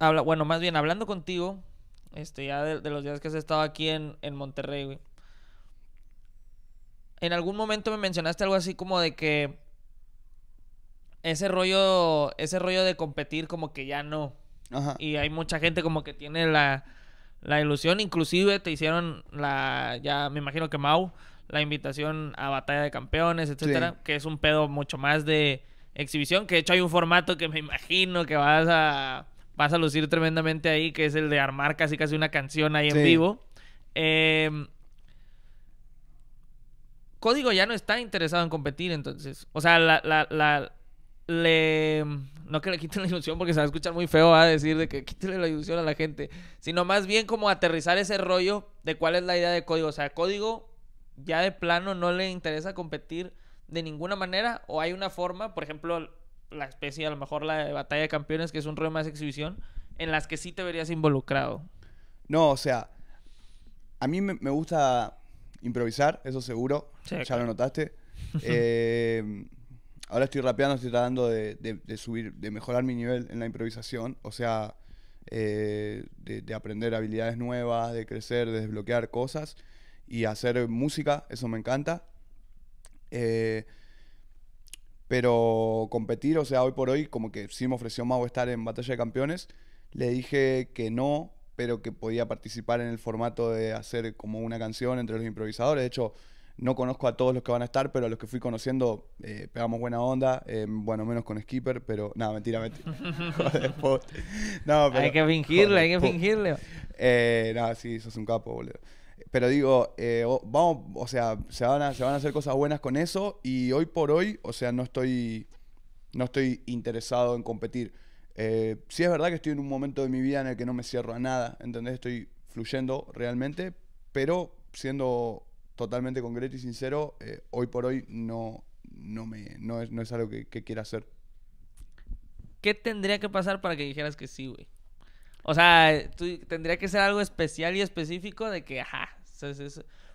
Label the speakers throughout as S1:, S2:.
S1: habla, bueno, más bien hablando contigo, este, ya de, los días que has estado aquí en, Monterrey, En algún momento me mencionaste algo así como de que ese rollo, ese rollo de competir como que ya no. Y hay mucha gente como que tiene la, ilusión, inclusive te hicieron la, ya me imagino que Mau, la invitación a Batalla de Campeones, etcétera, que es un pedo mucho más de exhibición, que de hecho hay un formato que me imagino que vas a vas a lucir tremendamente ahí, que es el de armar casi casi una canción ahí en vivo. Em, código ya no está interesado en competir, entonces. O sea, la, la, le no que le quiten la ilusión porque se va a escuchar muy feo a decir de que quítele la ilusión a la gente, sino más bien como aterrizar ese rollo de cuál es la idea de código, o sea, código ya de plano no le interesa competir de ninguna manera o hay una forma, por ejemplo, la especie, a lo mejor la de Batalla de Campeones, que es un rol más exhibición, en las que sí te verías involucrado.
S2: No, o sea, a mí me, gusta improvisar, eso seguro, ya lo notaste. Eh, ahora estoy rapeando, estoy tratando de, subir, de mejorar mi nivel en la improvisación, o sea, eh, de, aprender habilidades nuevas, de crecer, de desbloquear cosas y hacer música, eso me encanta. Eh, pero competir, o sea, hoy por hoy, como que sí me ofreció Mau estar en Batalla de Campeones, le dije que no, pero que podía participar en el formato de hacer como una canción entre los improvisadores. De hecho, no conozco a todos los que van a estar, pero a los que fui conociendo eh, pegamos buena onda. Eh, bueno, menos con Skipper, pero. nada, mentira, mentira. hay que fingirle, hay que fingirle. Eh, no, sí, sos un capo, boludo pero digo, eh, vamos, o sea, se van, a, se van a hacer cosas buenas con eso y hoy por hoy, o sea, no estoy, no estoy interesado en competir. Eh, sí es verdad que estoy en un momento de mi vida en el que no me cierro a nada, ¿entendés? Estoy fluyendo realmente, pero siendo totalmente concreto y sincero, eh, hoy por hoy no, no, me, no, es, algo que, quiera hacer.
S1: ¿Qué tendría que pasar para que dijeras que sí, güey? O sea, tendría que ser algo especial y específico de que, ajá,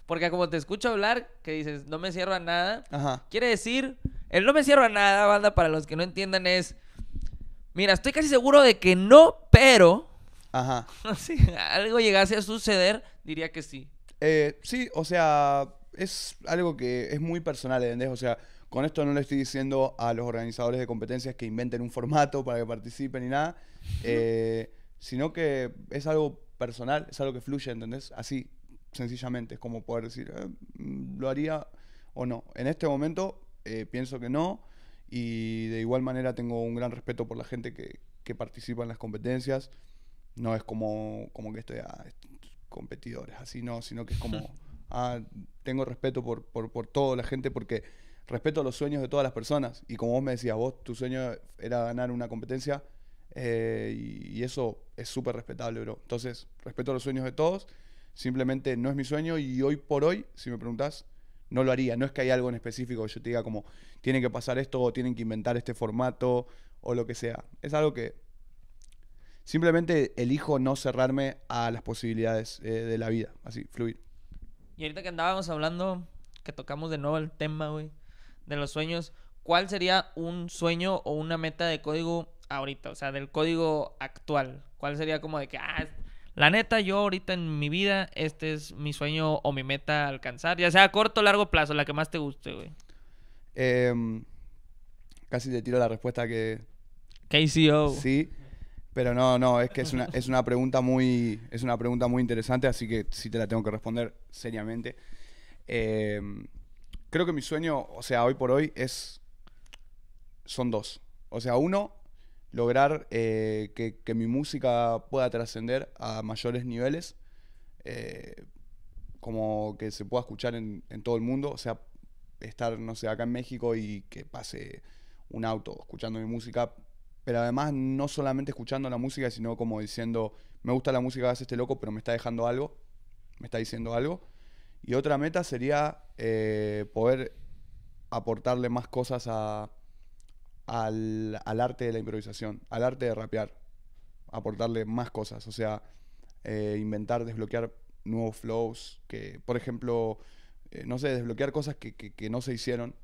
S1: porque como te escucho hablar, que dices, no me cierro a nada, quiere decir, el no me cierro a nada, banda, para los que no entiendan es, mira, estoy casi seguro de que no, pero... si algo llegase a suceder, diría que sí.
S2: Eh, sí, o sea, es algo que es muy personal, ¿entendés? O sea, con esto no le estoy diciendo a los organizadores de competencias que inventen un formato para que participen Ni nada, eh, sino que es algo personal, es algo que fluye, ¿entendés? Así, sencillamente. Es como poder decir, eh, mm, lo haría o no. En este momento eh, pienso que no. Y de igual manera tengo un gran respeto por la gente que, participa en las competencias. No es como, como que estoy a ah, competidores, así no, sino que es como, ah, tengo respeto por, toda la gente porque respeto los sueños de todas las personas. Y como vos me decías, vos tu sueño era ganar una competencia eh, y, eso es súper respetable, bro. Entonces, respeto los sueños de todos Simplemente no es mi sueño y hoy por hoy, si me preguntas, no lo haría. No es que haya algo en específico que yo te diga como, tiene que pasar esto o tienen que inventar este formato o lo que sea. Es algo que simplemente elijo no cerrarme a las posibilidades eh, de la vida, así, fluir.
S1: Y ahorita que andábamos hablando, que tocamos de nuevo el tema, güey, de los sueños, ¿cuál sería un sueño o una meta de código ahorita? O sea, del código actual. ¿Cuál sería como de que, ah, la neta, yo ahorita en mi vida, este es mi sueño o mi meta alcanzar, ya sea corto o largo plazo, la que más te guste, güey.
S2: Em, casi te tiro la respuesta que... KCO. Sí, pero no, no, es que es una, es una pregunta muy, es una pregunta muy interesante, así que sí te la tengo que responder seriamente. Em, creo que mi sueño, o sea, hoy por hoy es, son dos. O sea, uno lograr eh, que, mi música pueda trascender a mayores niveles, eh, como que se pueda escuchar en, todo el mundo, o sea, estar, no sé, acá en México y que pase un auto escuchando mi música, pero además no solamente escuchando la música, sino como diciendo, me gusta la música que este loco, pero me está dejando algo, me está diciendo algo. Y otra meta sería eh, poder aportarle más cosas a, al, arte de la improvisación, al arte de rapear, aportarle más cosas, o sea, eh, inventar, desbloquear nuevos flows, que por ejemplo, eh, no sé, desbloquear cosas que, no se hicieron,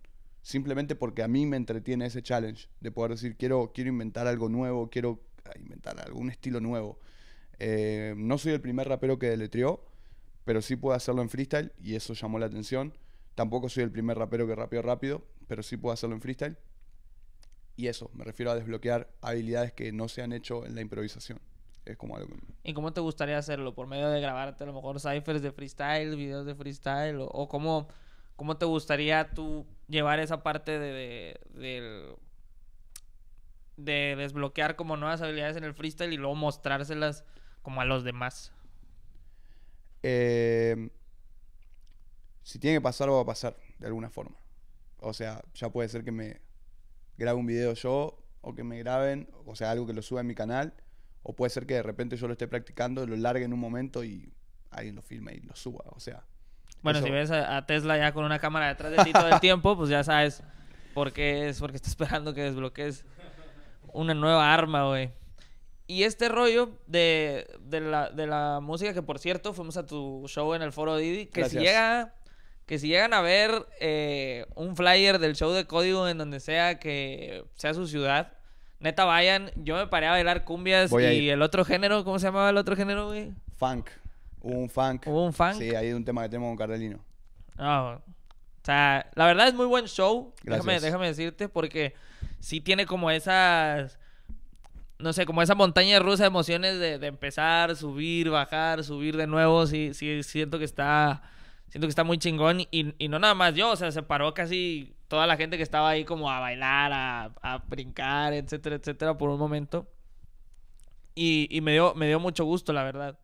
S2: simplemente porque a mí me entretiene ese challenge de poder decir, quiero, quiero inventar algo nuevo, quiero ah, inventar algún estilo nuevo. Eh, no soy el primer rapero que deletreó, pero sí puedo hacerlo en freestyle y eso llamó la atención. Tampoco soy el primer rapero que rapeó rápido, pero sí puedo hacerlo en freestyle y eso, me refiero a desbloquear habilidades que no se han hecho en la improvisación. Es como algo...
S1: ¿Y cómo te gustaría hacerlo? ¿Por medio de grabarte a lo mejor ciphers de freestyle, videos de freestyle? ¿O, cómo, te gustaría tú llevar esa parte de, de, desbloquear como nuevas habilidades en el freestyle y luego mostrárselas como a los demás?
S2: Em, si tiene que pasar, va a pasar, de alguna forma. O sea, ya puede ser que me grabe un video yo o que me graben, o sea, algo que lo suba en mi canal, o puede ser que de repente yo lo esté practicando, lo largue en un momento y alguien lo filme y lo suba, o sea.
S1: Bueno, si ves a, Tesla ya con una cámara detrás de ti todo el tiempo, pues ya sabes por qué es, porque está esperando que desbloquees una nueva arma, güey. Y este rollo de, de, la, de, la, música, que por cierto, fuimos a tu show en el Foro Didi, que si llega que si llegan a ver eh, un flyer del show de código en donde sea que sea su ciudad, neta vayan. Yo me paré a bailar cumbias y el otro género, ¿cómo se llamaba el otro género, güey? Funk. Hubo un funk. Hubo un funk.
S2: Sí, hay un tema que tengo con Cardelino.
S1: Ah, o sea, la verdad es muy buen show. Déjame, déjame, decirte, porque sí tiene como esas. No sé, como esa montaña rusa de emociones de, empezar, subir, bajar, subir de nuevo. sí, siento que está Siento que está muy chingón y, no nada más yo, o sea, se paró casi toda la gente que estaba ahí como a bailar, a, brincar, etcétera, etcétera, por un momento. Y, y, me, dio, me dio mucho gusto, la verdad.